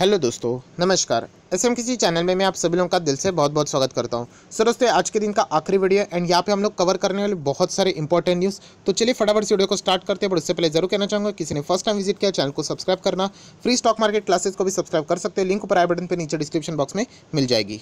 hello दोस्तों नमस्कार S M किसी चैनल में मैं आप सभी लोगों का दिल से बहुत बहुत स्वागत करता हूं सर दोस्तों आज के दिन का आखिरी वीडियो एंड यहाँ पे हम लोग कवर करने वाले बहुत सारे इंपॉर्टेंट न्यूज़ तो चलिए फटाफट वीडियो को स्टार्ट करते हैं बट उससे पहले जरूर कहना चाहूँगा किसी ने फर्स्ट टाइम विजिट किया चैनल को सब्सक्राइब करना फ्री स्टॉक मार्केट क्लासेस को भी सब्सक्राइब कर सकते हैं लिंक ऊपर आई बटन पर नीचे डिस्क्रिप्शन बॉक्स में मिल जाएगी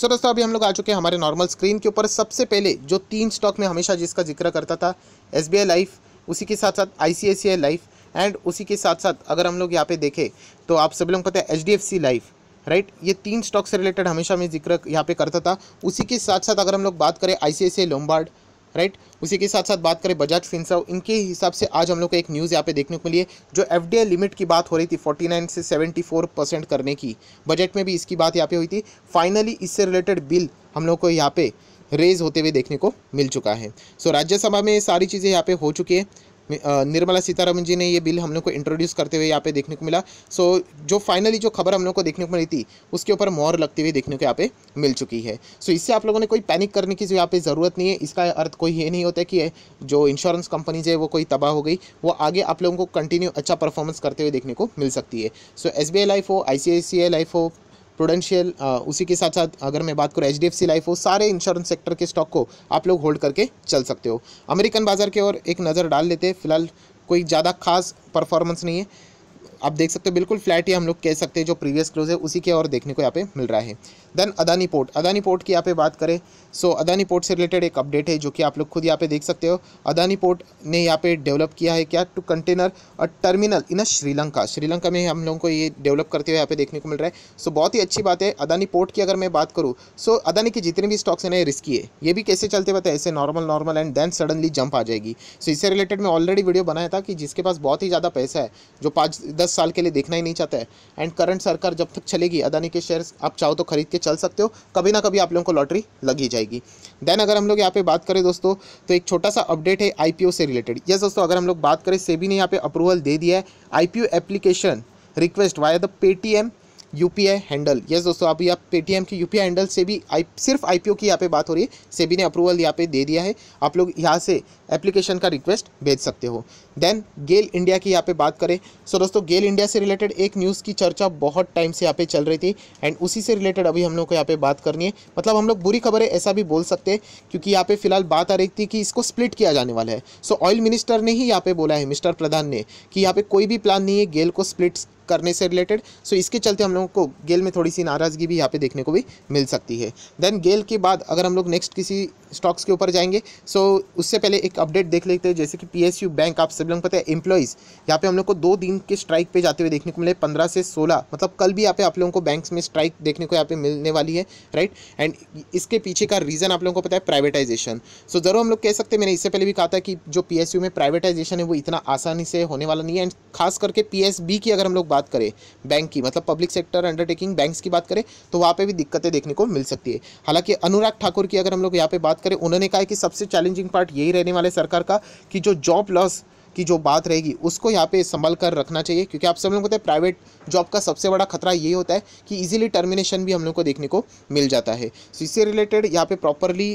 सर दोस्तों अभी हम लोग आ चुके हैं हमारे नॉर्मल स्क्रीन के ऊपर सबसे पहले जो तीन स्टॉक में हमेशा जिसका जिक्र करता था एस बी आई लाइफ उसी के साथ साथ आई सी आई सी आई लाइफ एंड उसी के साथ साथ अगर हम लोग यहाँ पे देखें तो आप सभी लोग पता है H D F C life right ये तीन स्टॉक से रिलेटेड हमेशा मैं जिक्र यहाँ पे करता था उसी के साथ साथ अगर हम लोग बात करें आई सी लोम्बार्ड राइट उसी के साथ साथ बात करें बजाज फिंसाव इनके हिसाब से आज हम लोग को एक न्यूज़ यहाँ पे देखने को मिली है जो एफ लिमिट की बात हो रही थी 49 से 74 परसेंट करने की बजट में भी इसकी बात यहाँ पे हुई थी फाइनली इससे रिलेटेड बिल हम लोग को यहाँ पे रेज होते हुए देखने को मिल चुका है सो so, राज्यसभा में सारी चीज़ें यहाँ पे हो चुकी है निर्मला सीतारामन जी ने ये बिल हम लोग को इंट्रोड्यूस करते हुए यहाँ पे देखने को मिला सो so, जो फाइनली जो खबर हम लोग को देखने को मिली थी उसके ऊपर मोहर लगती हुई देखने को यहाँ पे मिल चुकी है सो so, इससे आप लोगों ने कोई पैनिक करने की जो यहाँ पे ज़रूरत नहीं है इसका अर्थ कोई ये नहीं होता कि जो इंश्योरेंस कंपनीज है वो कोई तबाह हो गई वो आगे आप लोगों को कंटिन्यू अच्छा परफॉर्मेंस करते हुए देखने को मिल सकती है सो एस बी लाइफ हो आई सी लाइफ हो प्रोडेंशियल uh, उसी के साथ साथ अगर मैं बात करूँ H D F C life हो सारे इंश्योरेंस सेक्टर के स्टॉक को आप लोग होल्ड करके चल सकते हो अमेरिकन बाज़ार की ओर एक नज़र डाल लेते हैं फिलहाल कोई ज़्यादा खास परफॉर्मेंस नहीं है आप देख सकते हो बिल्कुल फ्लैट ही हम लोग कह सकते हैं जो प्रीवियस क्लोज है उसी के और देखने को यहाँ पे मिल रहा है then Adani port Adani port की यहाँ पे बात करें सो so, अदानी पोर्ट से रिलेटेड एक अपडेट है जो कि आप लोग खुद यहाँ पे देख सकते हो अदानी पोर्ट ने यहाँ पे डेवलप किया है क्या two container uh terminal in uh Sri Lanka Sri Lanka में हम लोगों को ये डेवलप करते हुए यहाँ पे देखने को मिल रहा है सो so, बहुत ही अच्छी बात है अदानी पोर्ट की अगर मैं बात करूँ सो so, अदानी के जितने भी स्टॉक्स हैं रिस्की है ये भी कैसे चलते बताए ऐसे normal normal and then suddenly jump आ जाएगी सो so, इससे रिलेटेड मैं ऑलरेडी वीडियो बनाया था कि जिसके पास बहुत ही ज़्यादा पैसा है जो पाँच दस साल के लिए देखना ही नहीं चाहता है एंड करंट सरकार जब तक चलेगी अदानी के शेयर्स आप चाहो तो खरीद के चल सकते हो कभी ना कभी आप लोगों को लॉटरी लगी जाएगी देन अगर हम लोग यहाँ पे बात करें दोस्तों तो एक छोटा सा अपडेट है आईपीओ से रिलेटेड यस दोस्तों अगर हम लोग बात करें सेबी ने यहाँ पे अप्रूवल दे दिया है IPO application request via the Paytm U P I handle yes दोस्तों अभी आप पेटीएम की यू पी आई हैंडल से भी आई सिर्फ आई पी ओ की यहाँ पे बात हो रही है सेबी ने अप्रूवल यहाँ पे दे दिया है आप लोग यहाँ से एप्लीकेशन का रिक्वेस्ट भेज सकते हो देन गेल इंडिया की यहाँ पे बात करें सो दोस्तों गेल इंडिया से रिलेटेड एक न्यूज़ की चर्चा बहुत टाइम से यहाँ पे चल रही थी एंड उसी से रिलेटेड अभी हम लोग को यहाँ पे बात करनी है मतलब हम लोग बुरी खबर है ऐसा भी बोल सकते हैं क्योंकि यहाँ पे फिलहाल बात आ रही थी कि इसको स्प्लिट किया जाने वाला है सो ऑयल मिनिस्टर ने ही यहाँ पे बोला है मिस्टर प्रधान ने कि यहाँ पे कोई भी प्लान नहीं है गेल को स्प्लिट करने से रिलेटेड सो इसके चलते हम लोगों को गेल में थोड़ी सी नाराज़गी भी यहाँ पे देखने को भी मिल सकती है देन गेल के बाद अगर हम लोग नेक्स्ट किसी स्टॉक्स के ऊपर जाएंगे सो so, उससे पहले एक अपडेट देख लेते हैं जैसे कि पीएसयू बैंक आप सभी लोग पता है एम्प्लॉयज़ यहाँ पे हम लोग को दो दिन के स्ट्राइक पे जाते हुए देखने को मिले पंद्रह से सोलह मतलब कल भी यहाँ पे आप लोगों को बैंक्स में स्ट्राइक देखने को यहाँ पे मिलने वाली है राइट एंड इसके पीछे का रीज़न आप लोगों को पता है प्राइवेटाइजेशन सो so, ज़रूर हम लोग कह सकते हैं मैंने इससे पहले भी कहा था कि जो पी में प्राइवेटाइजेशन है वो इतना आसानी से होने वाला नहीं है एंड खास करके पी की अगर हम लोग बात करें बैंक की मतलब पब्लिक सेक्टर अंडरटेकिंग बैंक्स की बात करें तो वहाँ पर भी दिक्कतें देखने को मिल सकती है हालांकि अनुराग ठाकुर की अगर हम लोग यहाँ पे बात करें उन्होंने कहा कि सबसे चैलेंजिंग पार्ट यही रहने वाले सरकार का कि जो जॉब लॉस की जो बात रहेगी उसको यहाँ पे संभल कर रखना चाहिए क्योंकि आप सब लोग होते हैं प्राइवेट जॉब का सबसे बड़ा खतरा ये होता है कि इजीली टर्मिनेशन भी हम लोग को देखने को मिल जाता है सो इससे रिलेटेड यहाँ पे प्रॉपरली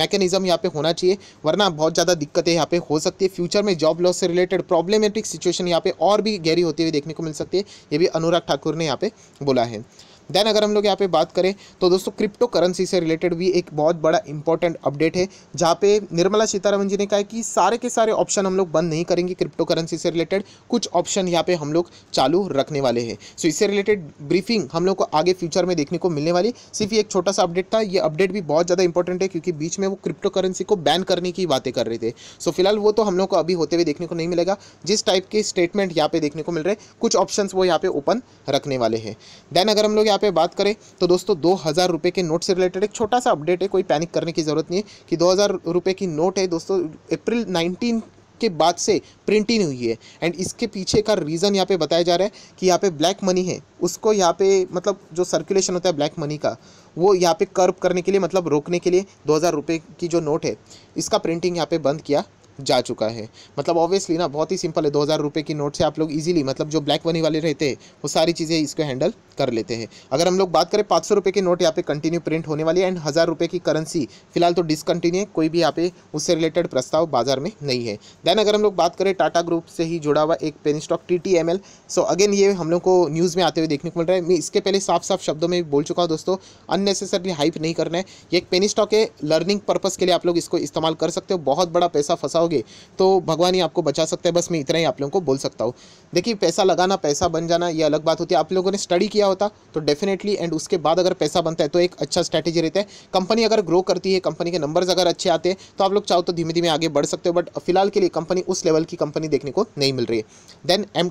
मैकेनिज्म यहाँ पे होना चाहिए वरना बहुत ज़्यादा दिक्कतें यहाँ पे हो सकती है फ्यूचर में जॉब लॉस से रिलेटेड प्रॉब्लमेटिक सिचुएशन यहाँ पे और भी गहरी होती हुई देखने को मिल सकती है ये भी अनुराग ठाकुर ने यहाँ पे बोला है देन अगर हम लोग यहाँ पे बात करें तो दोस्तों क्रिप्टो करेंसी से रिलेटेड भी एक बहुत बड़ा इंपॉर्टेंट अपडेट है जहाँ पे निर्मला सीतारामन जी ने कहा कि सारे के सारे ऑप्शन हम लोग बंद नहीं करेंगे क्रिप्टो करेंसी से रिलेटेड कुछ ऑप्शन यहाँ पे हम लोग चालू रखने वाले हैं सो इससे रिलेटेड ब्रीफिंग हम लोग को आगे फ्यूचर में देखने को मिलने वाली सिर्फ एक छोटा सा अपडेट था ये अपडेट भी बहुत ज़्यादा इंपॉर्टेंट है क्योंकि बीच में वो क्रिप्टो करेंसी को बैन करने की बातें कर रहे थे सो फिलहाल वो तो हम लोग को अभी होते हुए देखने को नहीं मिलेगा जिस टाइप के स्टेटमेंट यहाँ पे देखने को मिल रहे कुछ ऑप्शन वो यहाँ पे ओपन रखने वाले हैं देन अगर हम लोग यहाँ यहाँ पे बात करें तो दोस्तों दो हज़ार रुपये के नोट से रिलेटेड एक छोटा सा अपडेट है कोई पैनिक करने की ज़रूरत नहीं है कि दो हज़ार रुपये की नोट है दोस्तों अप्रैल नाइनटीन के बाद से प्रिंटिंग हुई है एंड इसके पीछे का रीज़न यहाँ पे बताया जा रहा है कि यहाँ पे ब्लैक मनी है उसको यहाँ पे मतलब जो सर्कुलेशन होता है ब्लैक मनी का वो यहाँ पे कर्व करने के लिए मतलब रोकने के लिए दो हज़ार रुपये की जो नोट है इसका प्रिंटिंग यहाँ पर बंद किया जा चुका है मतलब ऑब्वियसली ना बहुत ही सिंपल है दो हज़ार रुपये की नोट से आप लोग इजीली मतलब जो ब्लैक मनी वाले रहते हैं वो सारी चीज़ें इसको हैंडल कर लेते हैं अगर हम लोग बात करें पाँच सौ रुपये के नोट यहाँ पे कंटिन्यू प्रिंट होने वाली है एंड हज़ार रुपये की करेंसी फिलहाल तो डिसकंटिन्यू कोई भी यहाँ पे उससे रिलेटेड प्रस्ताव बाजार में नहीं है देन अगर हम लोग बात करें टाटा ग्रुप से ही जुड़ा हुआ एक penny stock T T M L so again ये हम लोग को न्यूज़ में आते हुए देखने को मिल रहा है मैं इसके पहले साफ साफ शब्दों में बोल चुका हूँ दोस्तों अननेसेसरली हाइप नहीं करना है ये एक पेन स्टॉक है लर्निंग पर्पज़ के लिए आप लोग इसको इस्तेमाल कर सकते हो बहुत बड़ा पैसा फंसा हो जाओगे तो भगवान ही आपको बचा सकता है बस मैं इतना ही आप लोगों को बोल सकता हूँ देखिए पैसा लगाना पैसा बन जाना ये अलग बात होती है आप लोगों ने स्टडी किया होता तो डेफिनेटली एंड उसके बाद अगर पैसा बनता है तो एक अच्छा स्ट्रैटेजी रहता है कंपनी अगर ग्रो करती है कंपनी के नंबर्स अगर अच्छे आते हैं तो आप लोग चाहो तो धीमे धीमे आगे बढ़ सकते हो बट फिलहाल के लिए कंपनी उस लेवल की कंपनी देखने को नहीं मिल रही है देन एम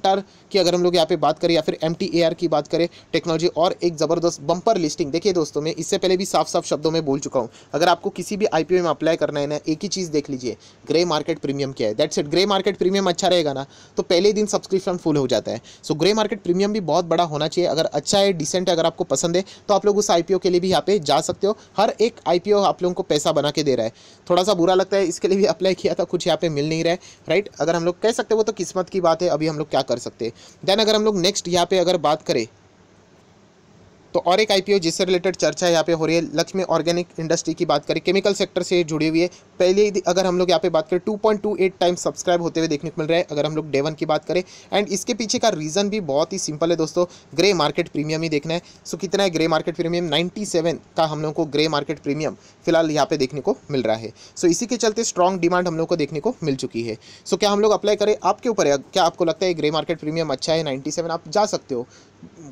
की अगर हम लोग यहाँ पे बात करें या फिर एम की बात करें टेक्नोलॉजी और एक ज़बरदस्त बंपर लिस्टिंग देखिए दोस्तों मैं इससे पहले भी साफ साफ शब्दों में बोल चुका हूँ अगर आपको किसी भी आई में अप्लाई करना है ना एक ही चीज़ देख लीजिए ग्रे मार्केट मार्केट प्रीमियम क्या है that's it grey market premium अच्छा रहेगा ना तो पहले दिन सब्सक्रिप्शन फुल हो जाता है सो ग्रे मार्केट प्रीमियम भी बहुत बड़ा होना चाहिए अगर अच्छा है डिसेंट है अगर आपको पसंद है तो आप लोग उस आई के लिए भी यहाँ पे जा सकते हो हर एक आई आप लोगों को पैसा बना के दे रहा है थोड़ा सा बुरा लगता है इसके लिए भी अप्लाई किया था कुछ यहाँ पे मिल नहीं रहा है राइट अगर हम लोग कह सकते हो तो किस्मत की बात है अभी हम लोग क्या कर सकते हैं देन अगर हम लोग नेक्स्ट यहाँ पे अगर बात करें तो और एक आईपीओ जिससे रिलेटेड चर्चा यहाँ पे हो रही है लक्ष्मी ऑर्गेनिक इंडस्ट्री की बात करें केमिकल सेक्टर से जुड़ी हुई है पहले अगर हम लोग यहाँ पे बात करें 2.28 टाइम सब्सक्राइब होते हुए देखने को मिल रहा है अगर हम लोग डेवन की बात करें एंड इसके पीछे का रीज़न भी बहुत ही सिंपल है दोस्तों ग्रे मार्केट प्रीमियम ही देखना है सो कितना है ग्रे मार्केट प्रीमियम नाइन्टी का हम लोग को ग्रे मार्केट प्रीमियम फिलहाल यहाँ पे देखने को मिल रहा है सो इसी के चलते स्ट्रॉन्ग डिमांड हम लोग को देखने को मिल चुकी है सो क्या हम लोग अप्लाई करें आपके ऊपर है क्या आपको लगता है ग्रे मार्केट प्रीमियम अच्छा है नाइन्टी आप जा सकते हो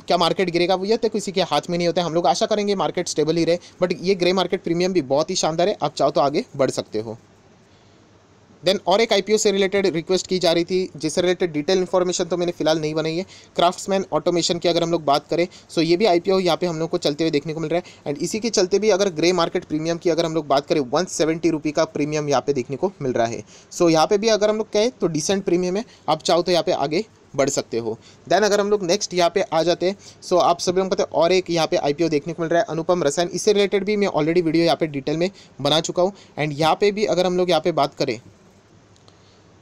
क्या मार्केट गिरेगा वो ये तो किसी के हाथ में नहीं होता है हम लोग आशा करेंगे मार्केट स्टेबल ही रहे बट ये ग्रे मार्केट प्रीमियम भी बहुत ही शानदार है आप चाहो तो आगे बढ़ सकते हो देन और एक आईपीओ से रिलेटेड रिक्वेस्ट की जा रही थी जिससे रिलेटेड डिटेल इन्फॉर्मेशन तो मैंने फिलहाल नहीं बनाई है क्राफ्ट्समैन ऑटोमेशन की अगर हम लोग बात करें सो ये भी आईपीओ यहाँ पे हम लोग को चलते हुए देखने को मिल रहा है एंड इसी के चलते भी अगर ग्रे मार्केट प्रीमियम की अगर हम लोग बात करें वन सेवेंटी रुपी का प्रीमियम यहाँ पे देखने को मिल रहा है सो so, यहाँ पे भी अगर हम लोग कहें तो डिसेंट प्रीमियम है आप चाहो तो यहाँ पे आगे बढ़ सकते हो देन अगर हम लोग नेक्स्ट यहाँ पे आ जाते सो so, आप सभी लोग पता है और एक यहाँ पे आईपीओ देखने को मिल रहा है अनुपम रसायन इससे रिलेटेड भी मैं ऑलरेडी वीडियो यहाँ पे डिटेल में बना चुका हूँ एंड यहाँ पे भी अगर हम लोग यहाँ पे बात करें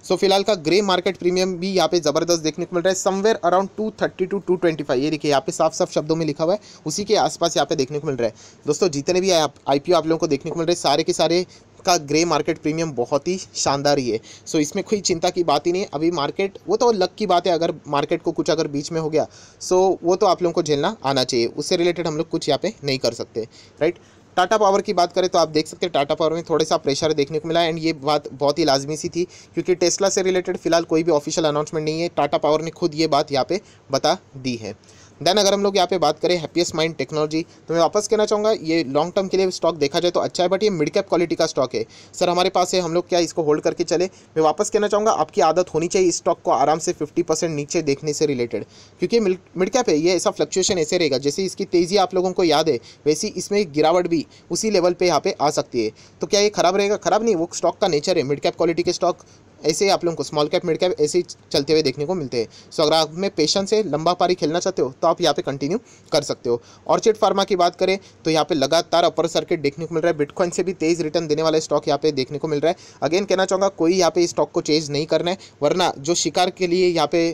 सो so, फिलहाल का ग्रे मार्केट प्रीमियम भी यहाँ पे ज़बरदस्त देखने को मिल रहा है somewhere around two thirty to two twenty five ये देखिए यहाँ पे साफ साफ शब्दों में लिखा हुआ है उसी के आसपास यहाँ पे देखने को मिल रहा है दोस्तों जितने भी आईपीओ आप लोगों को देखने को मिल रहे हैं सारे के सारे का ग्रे मार्केट प्रीमियम बहुत ही शानदार ही है सो इसमें कोई चिंता की बात ही नहीं अभी मार्केट वो तो लक की बात है अगर मार्केट को कुछ अगर बीच में हो गया सो वो तो आप लोगों को झेलना आना चाहिए उससे रिलेटेड हम लोग कुछ यहाँ पे नहीं कर सकते राइट टाटा पावर की बात करें तो आप देख सकते हैं टाटा पावर में थोड़ा सा प्रेशर देखने को मिला एंड ये बात बहुत ही लाजमी सी थी क्योंकि टेस्ला से रिलेटेड फिलहाल कोई भी ऑफिशियल अनाउंसमेंट नहीं है टाटा पावर ने खुद ये बात यहाँ पे बता दी है देन अगर हम लोग यहाँ पे बात करें हैप्पीएस्ट माइंड टेक्नोलॉजी तो मैं वापस कहना चाहूँगा ये लॉन्ग टर्म के लिए स्टॉक देखा जाए तो अच्छा है बट ये मिड कैप क्वालिटी का स्टॉक है सर हमारे पास है हम लोग क्या इसको होल्ड करके चले मैं वापस कहना चाहूँगा आपकी आदत होनी चाहिए इस स्टॉक को आराम से फिफ्टी नीचे देखने से रिलेटेड क्योंकि मिड कैप है ये ऐसा फ्लक्चुएशन ऐसे रहेगा जैसे इसकी तेज़ी आप लोगों को याद है वैसी इसमें गिरावट भी उसी लेवल पर यहाँ पे आ सकती है तो क्या ये खराब रहेगा खराब नहीं वो स्टॉक का नेचर है मिड कैप क्वालिटी के स्टॉक ऐसे ही आप लोगों को स्मॉल कैप मिड कैप ऐसे ही चलते हुए देखने को मिलते हैं सो अगर आप में पेशेंस है लंबा पारी खेलना चाहते हो तो आप यहाँ पे कंटिन्यू कर सकते हो ऑर्चिड फार्मा की बात करें तो यहाँ पे लगातार अपर सर्किट देखने को मिल रहा है बिटकॉइन से भी तेज रिटर्न देने वाला स्टॉक यहाँ पे देखने को मिल रहा है अगेन कहना चाहूँगा कोई यहाँ पे स्टॉक को चेंज नहीं करना है वरना जो शिकार के लिए यहाँ पे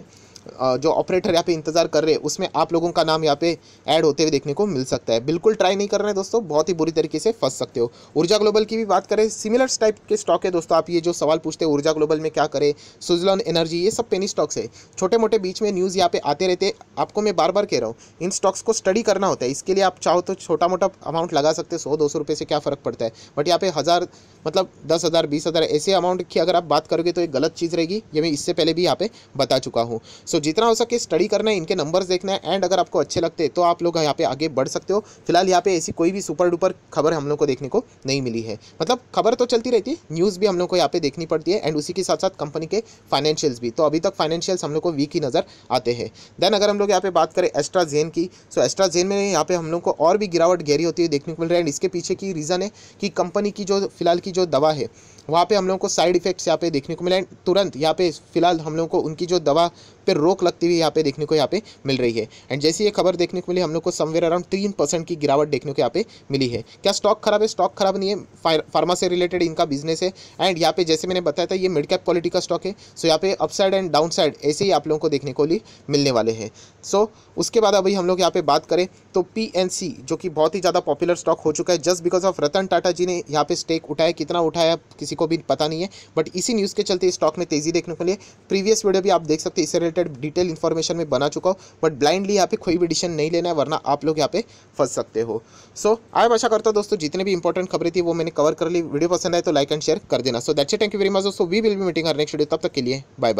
जो ऑपरेटर यहाँ पे इंतज़ार कर रहे हैं उसमें आप लोगों का नाम यहाँ पे ऐड होते हुए देखने को मिल सकता है बिल्कुल ट्राई नहीं कर रहे हैं दोस्तों बहुत ही बुरी तरीके से फंस सकते हो ऊर्जा ग्लोबल की भी बात करें सिमिलर टाइप के स्टॉक है दोस्तों आप ये जो सवाल पूछते हैं ऊर्जा ग्लोबल में क्या करें सुजलॉन एनर्जी ये सब पेनी स्टॉक्स है छोटे मोटे बीच में न्यूज़ यहाँ पे आते रहते आपको मैं बार बार कह रहा हूँ इन स्टॉक्स को स्टडी करना होता है इसके लिए आप चाहो तो छोटा मोटा अमाउंट लगा सकते सौ दो सौ रुपये से क्या फ़र्क पड़ता है बट यहाँ पे हज़ार मतलब दस हज़ार बीस हज़ार ऐसे अमाउंट की अगर आप बात करोगे तो एक गलत चीज़ रहेगी ये मैं इससे पहले भी यहाँ पे बता चुका हूँ सो जितना हो सके स्टडी करना है इनके नंबर्स देखना है एंड अगर आपको अच्छे लगते हैं तो आप लोग यहाँ पे आगे बढ़ सकते हो फिलहाल यहाँ पे ऐसी कोई भी सुपर डुपर खबर हम लोग को देखने को नहीं मिली है मतलब खबर तो चलती रहती है न्यूज़ भी हम लोग को यहाँ पे देखनी पड़ती है एंड उसी के साथ साथ कंपनी के फाइनेंशियल्स भी तो अभी तक फाइनेंशियल्स हम लोग को वीक ही नज़र आते हैं देन अगर हम लोग यहाँ पे बात करें एस्ट्राजेन की सो एस्ट्राजेन में यहाँ पे हम लोग को और भी गिरावट गहरी होती है देखने को मिल रहा है एंड इसके पीछे की रीज़न है कि कंपनी की जो फिलहाल की जो दवा है वहाँ पे हम लोगों को साइड इफेक्ट्स यहाँ पे देखने को मिले एंड तुरंत यहाँ पे फिलहाल हम लोग को उनकी जो दवा पे रोक लगती हुई यहाँ पे देखने को यहाँ पे मिल रही है एंड जैसी ये खबर देखने को मिली हम लोग को समवेयर अराउंड तीन परसेंट की गिरावट देखने को यहाँ पे मिली है क्या स्टॉक खराब है स्टॉक खराब नहीं है फार्मा से रिलेटेड इनका बिजनेस है एंड यहाँ पे जैसे मैंने बताया था ये मिड कैप क्वालिटी का स्टॉक है सो यहाँ पे अपसाइड एंड डाउन साइड ऐसे ही आप लोगों को देखने को मिलने वाले हैं सो so, उसके बाद अभी हम लोग यहाँ पे बात करें तो पी एन सी जो कि बहुत ही ज़्यादा पॉपुलर स्टॉक हो चुका है just because of Ratan Tata ji ने यहाँ पे स्टेक उठाया कितना उठाया किसी को भी पता नहीं है बट इसी न्यूज़ के चलते इस स्टॉक में तेज़ी देखने को लिए प्रीवियस वीडियो भी आप देख सकते हैं इससे रिलेटेड डिटेल इन्फॉर्मेशन में बना चुका हूँ बट ब्लाइंडली यहाँ पे कोई भी डिसीजन नहीं लेना है वरना आप लोग यहाँ पे फंस सकते हो सो so, आशा करता हूँ दोस्तों जितने भी इंपॉर्टेंट खबरें थी वो मैंने कवर कर ली वीडियो पसंद आए तो लाइक एंड शेयर कर देना so that's thank you very much दोस्तों वी विल भी मीटिंग हर नेक्स्ट वीडियो तब तक के लिए बाय बाय